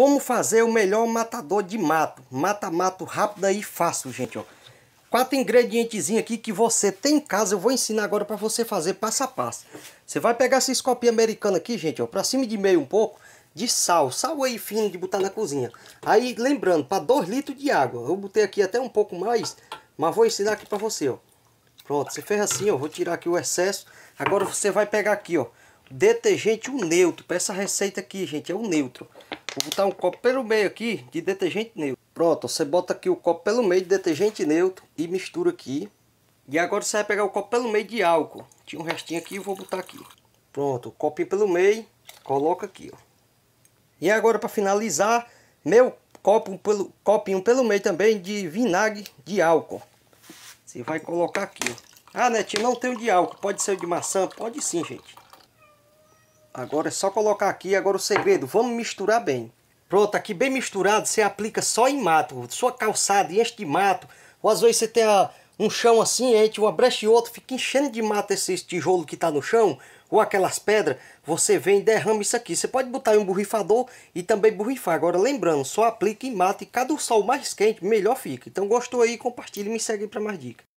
Como fazer o melhor matador de mato. Mata mato rápido e fácil, gente. Ó. Quatro ingredientezinhos aqui que você tem em casa. Eu vou ensinar agora para você fazer passo a passo. Você vai pegar essa escopinha americana aqui, gente, para cima de meio um pouco. De sal, sal aí fino de botar na cozinha. Aí, lembrando, para 2 litros de água. Eu botei aqui até um pouco mais, mas vou ensinar aqui para você, ó. Pronto, você fez assim, ó. Vou tirar aqui o excesso. Agora você vai pegar aqui, ó. Detergente o neutro. Para essa receita aqui, gente, é o neutro. Vou botar um copo pelo meio aqui de detergente neutro. Pronto, você bota aqui o copo pelo meio de detergente neutro e mistura aqui. E agora você vai pegar o copo pelo meio de álcool. Tinha um restinho aqui, eu vou botar aqui. Pronto, o copinho pelo meio, coloca aqui, ó. E agora para finalizar, meu copo pelo, copinho pelo meio também de vinagre de álcool. Você vai colocar aqui, ó. Ah, Netinho, não tem o de álcool, pode ser o de maçã, pode sim, gente. Agora é só colocar aqui, agora o segredo, vamos misturar bem. Pronto, aqui bem misturado, você aplica só em mato, sua calçada enche de mato. Ou às vezes você tem a, um chão assim, entre uma brecha e outra, fica enchendo de mato esse, esse tijolo que está no chão, ou aquelas pedras, você vem e derrama isso aqui. Você pode botar em um borrifador e também borrifar. Agora lembrando, só aplica em mato e cada sol mais quente, melhor fica. Então gostou aí, compartilhe e me segue para mais dicas.